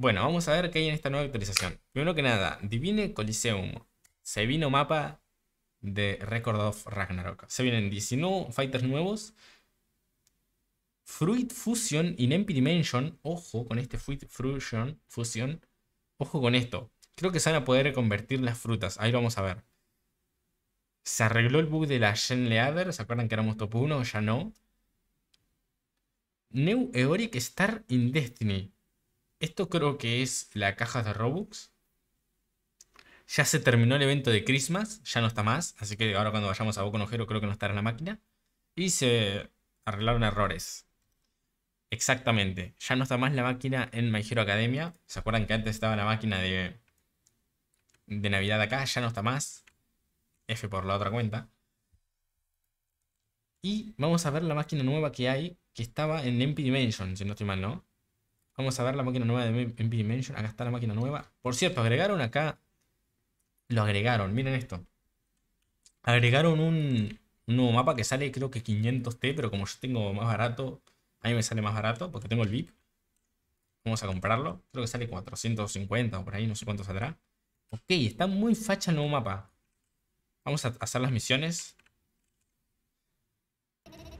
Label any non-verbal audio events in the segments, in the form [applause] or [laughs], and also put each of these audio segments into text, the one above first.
Bueno, vamos a ver qué hay en esta nueva actualización. Primero que nada, Divine Coliseum. Se vino mapa de Record of Ragnarok. Se vienen 19 fighters nuevos. Fruit Fusion in Empty Dimension. Ojo con este Fruit Fusion. Ojo con esto. Creo que se van a poder convertir las frutas. Ahí lo vamos a ver. Se arregló el bug de la Shen ¿Se acuerdan que éramos top 1? Ya no. New Eoric Star in Destiny. Esto creo que es la caja de Robux. Ya se terminó el evento de Christmas, ya no está más, así que ahora cuando vayamos a Boca Ojero creo que no estará en la máquina. Y se arreglaron errores. Exactamente, ya no está más la máquina en My Hero Academia. ¿Se acuerdan que antes estaba la máquina de, de Navidad acá? Ya no está más. F por la otra cuenta. Y vamos a ver la máquina nueva que hay, que estaba en MP Dimension, si no estoy mal, ¿no? Vamos a ver la máquina nueva de MP Dimension. Acá está la máquina nueva. Por cierto, agregaron acá. Lo agregaron, miren esto. Agregaron un, nuevo mapa que sale creo que 500T, pero como yo tengo más barato, a mí me sale más barato porque tengo el VIP. Vamos a comprarlo. Creo que sale 450 o por ahí, no sé cuánto saldrá. Ok, está muy facha el nuevo mapa. Vamos a hacer las misiones.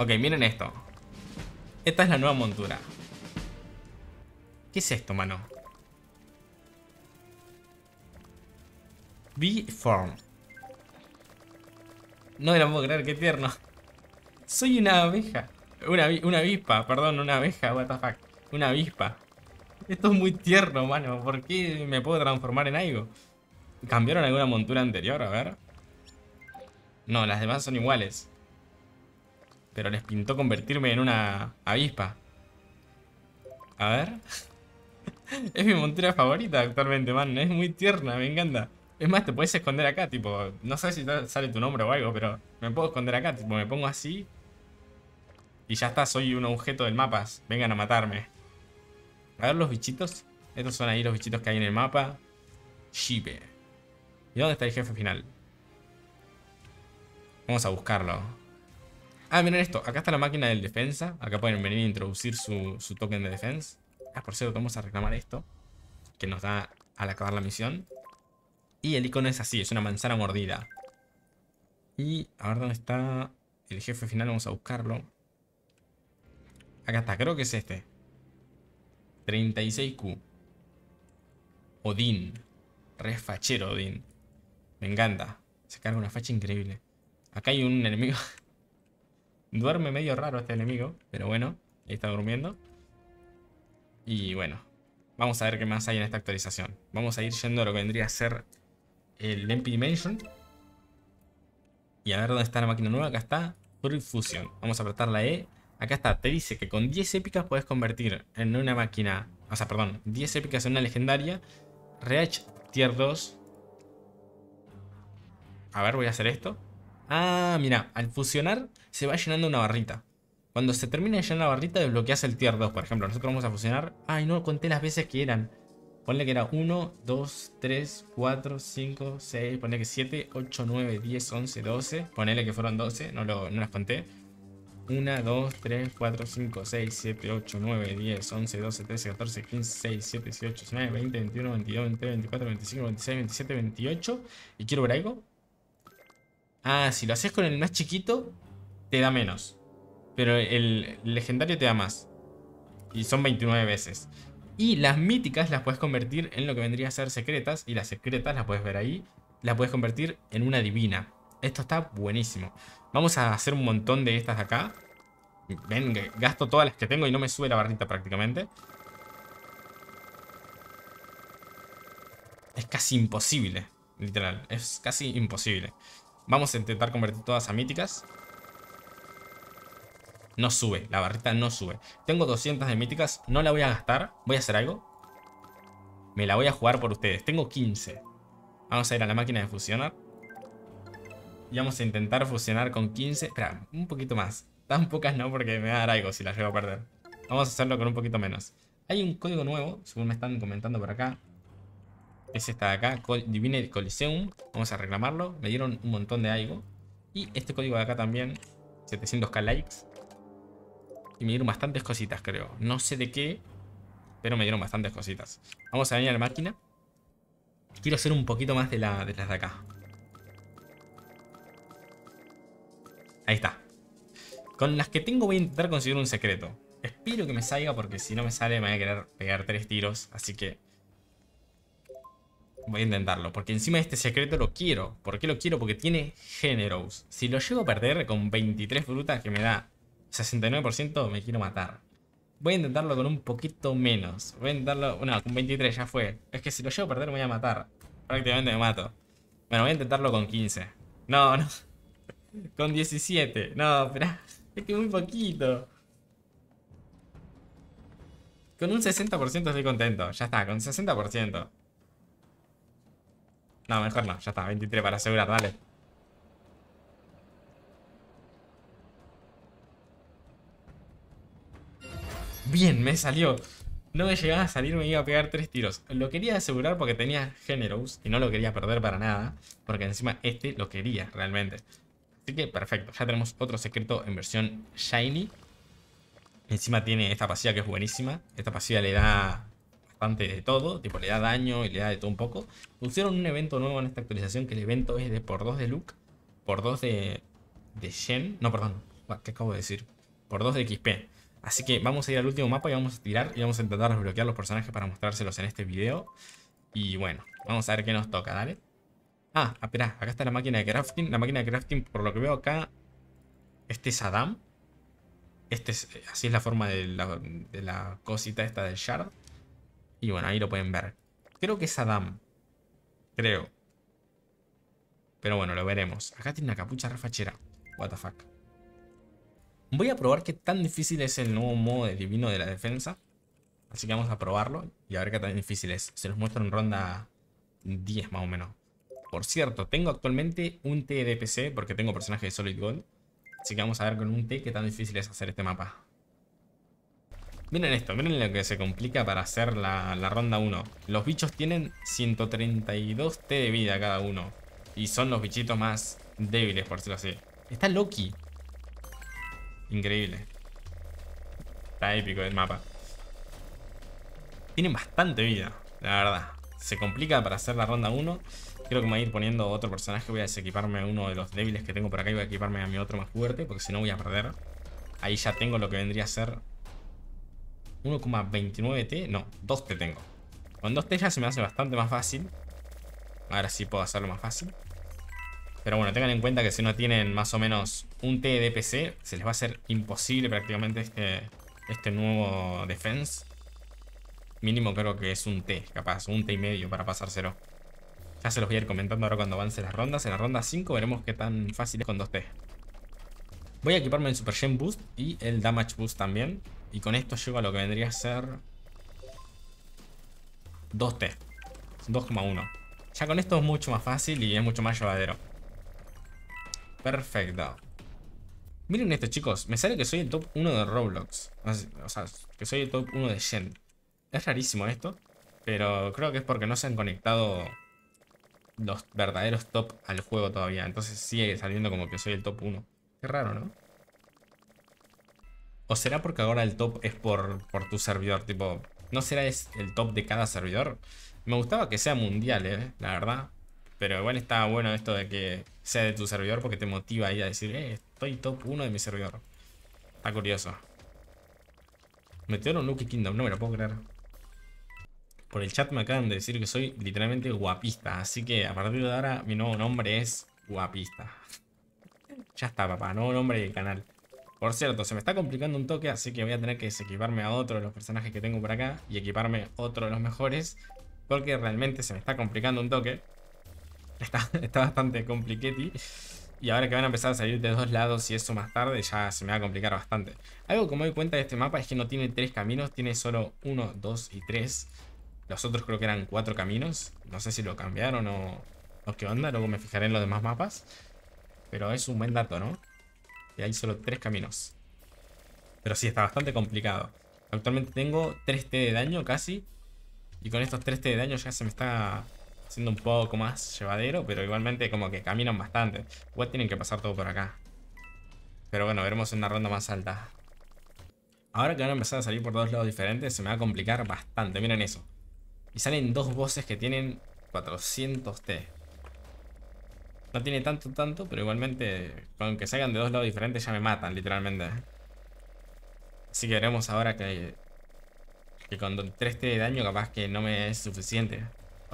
Ok, miren esto. Esta es la nueva montura. ¿Qué es esto, mano? B-Form. No me lo puedo creer, qué tierno. Soy una abeja. Una, una avispa, perdón, una abeja, what the fuck. Una avispa. Esto es muy tierno, mano. ¿Por qué me puedo transformar en algo? ¿Cambiaron alguna montura anterior? A ver. No, las demás son iguales. Pero les pintó convertirme en una avispa. A ver. [laughs] [laughs] es mi montura favorita actualmente, man. Es muy tierna, me encanta. Es más, te puedes esconder acá, tipo. No sé si sale tu nombre o algo, pero me puedo esconder acá, tipo, me pongo así. Y ya está, soy un objeto del mapa. Vengan a matarme. A ver los bichitos. Estos son ahí los bichitos que hay en el mapa. Shibe. ¿Y dónde está el jefe final? Vamos a buscarlo. Ah, miren esto. Acá está la máquina del defensa. Acá pueden venir a introducir su, su token de defensa. Ah, por cierto, vamos a reclamar esto. Que nos da al acabar la misión. Y el icono es así, es una manzana mordida. Y a ver dónde está el jefe final, vamos a buscarlo. Acá está, creo que es este. 36Q. Odín. Re fachero, Odín. Me encanta. Se carga una facha increíble. Acá hay un enemigo. [laughs] Duerme medio raro este enemigo, pero bueno, ahí está durmiendo. Y bueno, vamos a ver qué más hay en esta actualización. Vamos a ir yendo a lo que vendría a ser el MP Dimension. Y a ver dónde está la máquina nueva. Acá está Fruit Fusion. Vamos a apretar la E. Acá está, te dice que con 10 épicas puedes convertir en una máquina. O sea, perdón, 10 épicas en una legendaria. Reach Tier 2. A ver, voy a hacer esto. Ah, mira, al fusionar se va llenando una barrita. Cuando se termina de llenar la barrita, desbloqueas el tier 2, por ejemplo. Nosotros vamos a fusionar. Ay, no, conté las veces que eran. Ponle que era 1, 2, 3, 4, 5, 6, ponle que 7, 8, 9, 10, 11, 12. Ponle que fueron 12, no, lo, no las conté. 1, 2, 3, 4, 5, 6, 7, 8, 9, 10, 11, 12, 13, 14, 15, 16, 17, 18, 19, 20, 21, 22, 23, 24, 25, 26, 27, 28. ¿Y quiero ver algo? Ah, si lo haces con el más chiquito, te da menos. Pero el legendario te da más. Y son 29 veces. Y las míticas las puedes convertir en lo que vendría a ser secretas. Y las secretas las puedes ver ahí. Las puedes convertir en una divina. Esto está buenísimo. Vamos a hacer un montón de estas de acá. Ven, gasto todas las que tengo y no me sube la barrita prácticamente. Es casi imposible, literal. Es casi imposible. Vamos a intentar convertir todas a míticas. No sube, la barrita no sube. Tengo 200 de míticas, no la voy a gastar. Voy a hacer algo. Me la voy a jugar por ustedes. Tengo 15. Vamos a ir a la máquina de fusionar. Y vamos a intentar fusionar con 15. Espera, un poquito más. Tan pocas no, porque me va a dar algo si las llevo a perder. Vamos a hacerlo con un poquito menos. Hay un código nuevo, según me están comentando por acá. Es esta de acá, Divine Coliseum. Vamos a reclamarlo. Me dieron un montón de algo. Y este código de acá también, 700k likes. Y me dieron bastantes cositas, creo. No sé de qué, pero me dieron bastantes cositas. Vamos a venir a la máquina. Quiero hacer un poquito más de, la, de las de acá. Ahí está. Con las que tengo voy a intentar conseguir un secreto. Espero que me salga porque si no me sale me voy a querer pegar tres tiros. Así que... Voy a intentarlo. Porque encima de este secreto lo quiero. ¿Por qué lo quiero? Porque tiene Generous. Si lo llego a perder con 23 frutas que me da 69% me quiero matar. Voy a intentarlo con un poquito menos. Voy a intentarlo... No, con 23 ya fue. Es que si lo llevo a perder me voy a matar. Prácticamente me mato. Bueno, voy a intentarlo con 15. No, [laughs] no. Con 17. No, espera Es que muy poquito. Con un 60% estoy contento. Ya está, con 60%. No, mejor no. Ya está, 23 para asegurar, dale. bien me salió. No me llegaba a salir, me iba a pegar tres tiros. Lo quería asegurar porque tenía Generous y no lo quería perder para nada. Porque encima este lo quería realmente. Así que perfecto, ya tenemos otro secreto en versión Shiny. Encima tiene esta pasiva que es buenísima. Esta pasiva le da bastante de todo. Tipo, le da daño y le da de todo un poco. Pusieron un evento nuevo en esta actualización que el evento es de por 2 de Luke. Por 2 de, de Shen. No, perdón. ¿Qué acabo de decir? Por 2 de XP. Así que vamos a ir al último mapa y vamos a tirar y vamos a intentar desbloquear los personajes para mostrárselos en este video. Y bueno, vamos a ver qué nos toca, dale. Ah, ah espera, acá está la máquina de crafting. La máquina de crafting, por lo que veo acá, este es Adam. Este es, eh, así es la forma de la, cosita esta del shard. Y bueno, ahí lo pueden ver. Creo que es Adam. Creo. Pero bueno, lo veremos. Acá tiene una capucha refachera. What the Voy a probar qué tan difícil es el nuevo modo divino de la defensa. Así que vamos a probarlo y a ver qué tan difícil es. Se los muestro en ronda 10 más o menos. Por cierto, tengo actualmente un T de PC porque tengo personaje de Solid Gold. Así que vamos a ver con un T qué tan difícil es hacer este mapa. Miren esto, miren lo que se complica para hacer la, la ronda 1. Los bichos tienen 132 T de vida cada uno. Y son los bichitos más débiles, por decirlo así. Está Loki. Increíble. Está épico el mapa. Tienen bastante vida, la verdad. Se complica para hacer la ronda 1. Creo que me voy a ir poniendo otro personaje. Voy a desequiparme a uno de los débiles que tengo por acá y voy a equiparme a mi otro más fuerte, porque si no voy a perder. Ahí ya tengo lo que vendría a ser 1,29T. No, 2T tengo. Con 2T ya se me hace bastante más fácil. Ahora sí puedo hacerlo más fácil. Pero bueno, tengan en cuenta que si no tienen más o menos un T de PC se les va a hacer imposible prácticamente este, este nuevo defense. Mínimo creo que es un T, capaz, un T y medio para pasárselo. Ya se los voy a ir comentando ahora cuando avance las rondas. En la ronda 5 veremos qué tan fácil es con 2T. Voy a equiparme el Super Gen Boost y el Damage Boost también. Y con esto llego a lo que vendría a ser 2T. 2,1. Ya con esto es mucho más fácil y es mucho más llevadero. Perfecto. Miren esto, chicos. Me sale que soy el top 1 de Roblox. O sea, que soy el top 1 de Gen. Es rarísimo esto. Pero creo que es porque no se han conectado los verdaderos top al juego todavía. Entonces sigue saliendo como que soy el top 1. Qué raro, ¿no? ¿O será porque ahora el top es por, por tu servidor? Tipo, ¿no será es el top de cada servidor? Me gustaba que sea mundial, ¿eh? La verdad. Pero igual está bueno esto de que sea de tu servidor porque te motiva ahí a decir, eh, estoy top 1 de mi servidor. Está curioso. Meteoro Luke Kingdom, no me lo puedo creer. Por el chat me acaban de decir que soy literalmente guapista, así que a partir de ahora mi nuevo nombre es guapista. ya está, papá, nuevo nombre del canal. Por cierto, se me está complicando un toque, así que voy a tener que desequiparme a otro de los personajes que tengo por acá y equiparme otro de los mejores, porque realmente se me está complicando un toque. Está, [laughs] está bastante compliquete. Y ahora que van a empezar a salir de dos lados y eso más tarde ya se me va a complicar bastante. Algo que me doy cuenta de este mapa es que no tiene tres caminos, tiene solo uno, dos y tres. Los otros creo que eran cuatro caminos. No sé si lo cambiaron o, o qué onda, luego me fijaré en los demás mapas. Pero es un buen dato, ¿no? Que hay solo tres caminos. Pero sí, está bastante complicado. Actualmente tengo 3T de daño casi. Y con estos 3T de daño ya se me está siendo un poco más llevadero, pero igualmente como que caminan bastante. Igual tienen que pasar todo por acá. Pero bueno, veremos en una ronda más alta. Ahora que van a empezar a salir por dos lados diferentes, se me va a complicar bastante. Miren eso. Y salen dos voces que tienen 400 T. No tiene tanto, tanto, pero igualmente, con que salgan de dos lados diferentes ya me matan, literalmente. Así que veremos ahora que, que con 3T de daño capaz que no me es suficiente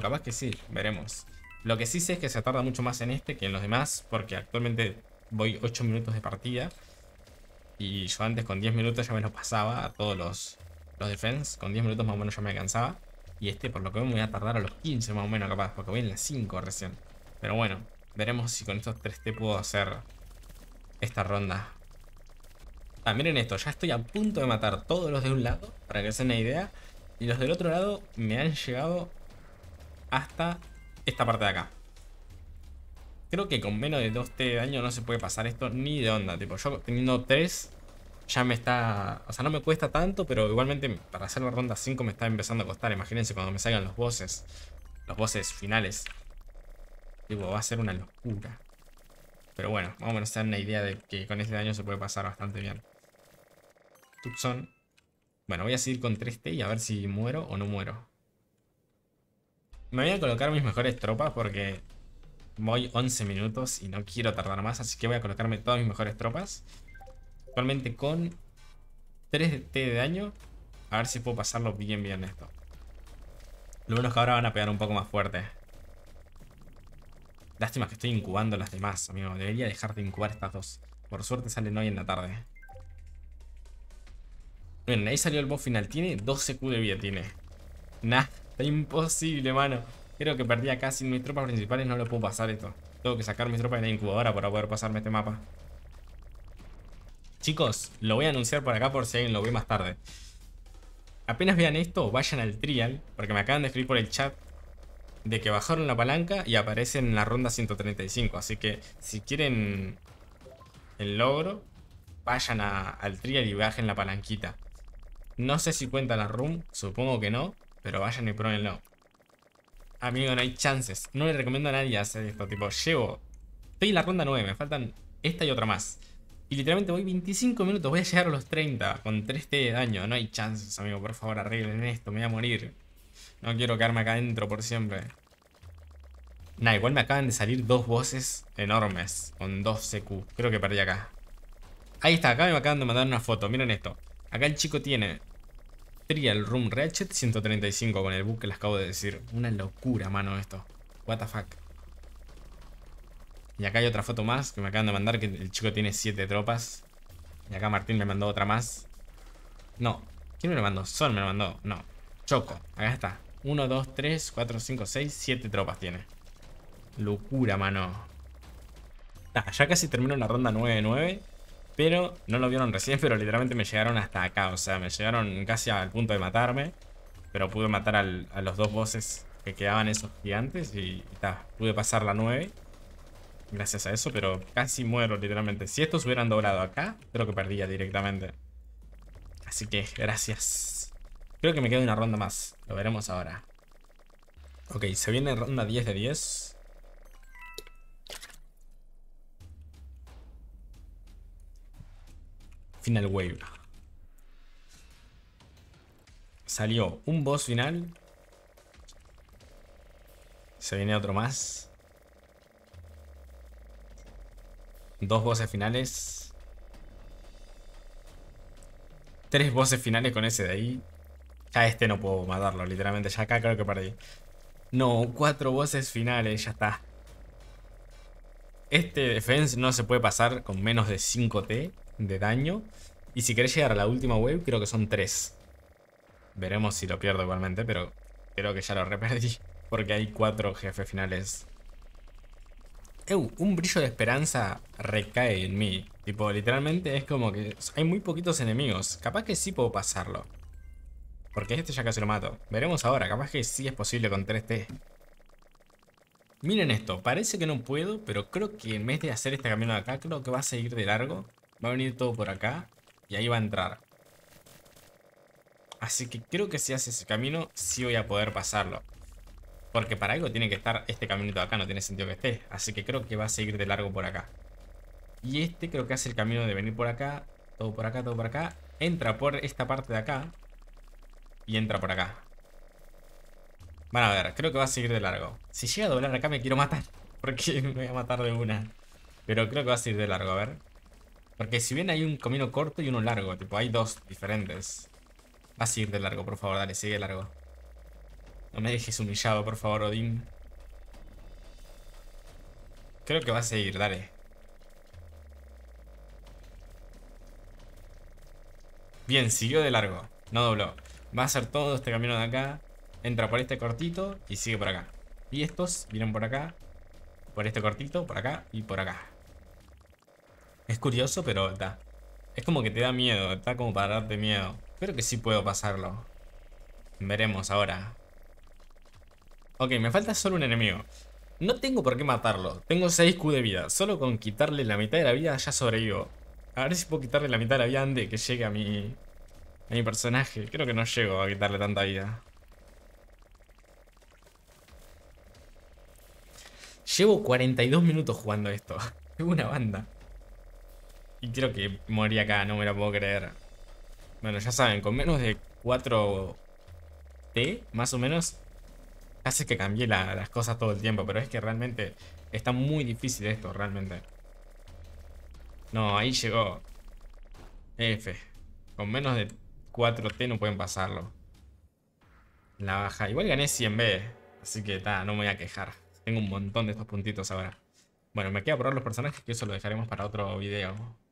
capaz que sí, veremos. Lo que sí sé es que se tarda mucho más en este que en los demás, porque actualmente voy 8 minutos de partida. Y yo antes con 10 minutos ya me lo pasaba a todos los, los defense. Con 10 minutos más o menos ya me alcanzaba. Y este, por lo que veo, me voy a tardar a los 15 más o menos capaz, porque voy en las 5 recién. Pero bueno, veremos si con estos 3T puedo hacer esta ronda. Ah, miren esto, ya estoy a punto de matar todos los de un lado, para que se den una idea. Y los del otro lado me han llegado hasta esta parte de acá. Creo que con menos de 2T de daño no se puede pasar esto ni de onda. Tipo, yo teniendo 3 ya me está... O sea, no me cuesta tanto, pero igualmente para hacer la ronda 5 me está empezando a costar. Imagínense cuando me salgan los bosses. Los bosses finales. Tipo, va a ser una locura. Pero bueno, vamos a hacer una idea de que con este daño se puede pasar bastante bien. Tucson. Bueno, voy a seguir con 3T y a ver si muero o no muero. Me voy a colocar mis mejores tropas porque voy 11 minutos y no quiero tardar más, así que voy a colocarme todas mis mejores tropas. Actualmente con 3 T de daño, a ver si puedo pasarlo bien bien esto. Lo bueno es que ahora van a pegar un poco más fuerte. Lástima que estoy incubando las demás, amigo. Debería dejar de incubar estas dos. Por suerte salen hoy en la tarde. Bueno, ahí salió el boss final. Tiene 12 Q de vida, tiene. Nah. Está imposible, mano. Creo que perdí acá sin mis tropas principales. No lo puedo pasar esto. Tengo que sacar mis tropas de la incubadora para poder pasarme este mapa. Chicos, lo voy a anunciar por acá por si alguien lo ve más tarde. Apenas vean esto, vayan al trial, porque me acaban de escribir por el chat de que bajaron la palanca y aparecen en la ronda 135. Así que si quieren el logro, vayan al trial y bajen la palanquita. No sé si cuenta la room, supongo que no, pero vayan y no Amigo, no hay chances. No le recomiendo a nadie hacer esto. Tipo, llevo... Estoy en la ronda 9. Me faltan esta y otra más. Y literalmente voy 25 minutos. Voy a llegar a los 30 con 3T de daño. No hay chances, amigo. Por favor, arreglen esto. Me voy a morir. No quiero quedarme acá adentro por siempre. Nah, igual me acaban de salir dos voces enormes. Con 2 CQ. Creo que perdí acá. Ahí está. Acá me acaban de mandar una foto. Miren esto. Acá el chico tiene Trial Room Ratchet 135 con el bug que les acabo de decir. Una locura, mano, esto. What the fuck. Y acá hay otra foto más que me acaban de mandar que el chico tiene 7 tropas. Y acá Martín me mandó otra más. No. ¿Quién me lo mandó? Sol me lo mandó. No. Choco. Acá está. 1, 2, 3, 4, 5, 6, 7 tropas tiene. Locura, mano. ya casi termino la ronda 9-9. Pero no lo vieron recién, pero literalmente me llegaron hasta acá. O sea, me llegaron casi al punto de matarme. Pero pude matar a los dos bosses que quedaban esos gigantes y, pude pasar la 9. Gracias a eso, pero casi muero literalmente. Si estos hubieran doblado acá, creo que perdía directamente. Así que, gracias. Creo que me queda una ronda más. Lo veremos ahora. Ok, se viene ronda 10 de 10. Final Wave. Salió un boss final. Se viene otro más. Dos voces finales. Tres voces finales con ese de ahí. Ya este no puedo matarlo, literalmente. Ya acá creo que perdí. No, cuatro voces finales, ya está. Este defense no se puede pasar con menos de 5T de daño. Y si querés llegar a la última wave, creo que son 3. Veremos si lo pierdo igualmente, pero creo que ya lo reperdí. [laughs] Porque hay cuatro jefes finales. ¡Ew! un brillo de esperanza recae en mí. Tipo, literalmente es como que hay muy poquitos enemigos. Capaz que sí puedo pasarlo. Porque este ya casi lo mato. Veremos ahora, capaz que sí es posible con 3T. Miren esto, parece que no puedo, pero creo que en vez de hacer este camino de acá, creo que va a seguir de largo. Va a venir todo por acá. Y ahí va a entrar. Así que creo que si hace ese camino, sí voy a poder pasarlo. Porque para algo tiene que estar este caminito de acá, no tiene sentido que esté. Así que creo que va a seguir de largo por acá. Y este creo que hace el camino de venir por acá, todo por acá, todo por acá. Entra por esta parte de acá. Y entra por acá. Van a ver, creo que va a seguir de largo. Si llega a doblar acá me quiero matar. [laughs] Porque me voy a matar de una. Pero creo que va a seguir de largo, a ver. Porque si bien hay un camino corto y uno largo, tipo, hay dos diferentes. Va a seguir de largo, por favor, dale, sigue largo. No me dejes humillado, por favor, Odín. Creo que va a seguir dale. Bien, siguió de largo. No dobló. Va a hacer todo este camino de acá. Entra por este cortito y sigue por acá. Y estos vienen por acá. Por este cortito, por acá y por acá. Es curioso, pero está. Es como que te da miedo, está como para darte miedo. Creo que sí puedo pasarlo. Veremos ahora. Ok, me falta solo un enemigo. No tengo por qué matarlo. Tengo 6 Q de vida. Solo con quitarle la mitad de la vida ya sobrevivo. A ver si puedo quitarle la mitad de la vida antes de que llegue a mi... A mi personaje. Creo que no llego a quitarle tanta vida. Llevo 42 minutos jugando esto. Es [laughs] una banda. Y creo que morí acá, no me lo puedo creer. Bueno, ya saben, con menos de 4 T, más o menos, hace que cambie las cosas todo el tiempo. Pero es que realmente está muy difícil esto, realmente. No, ahí llegó. F. Con menos de 4T no pueden pasarlo. La baja. Igual gané 100B. Así que ta, no me voy a quejar. Tengo un montón de estos puntitos ahora. Bueno, me queda probar los personajes que eso lo dejaremos para otro video.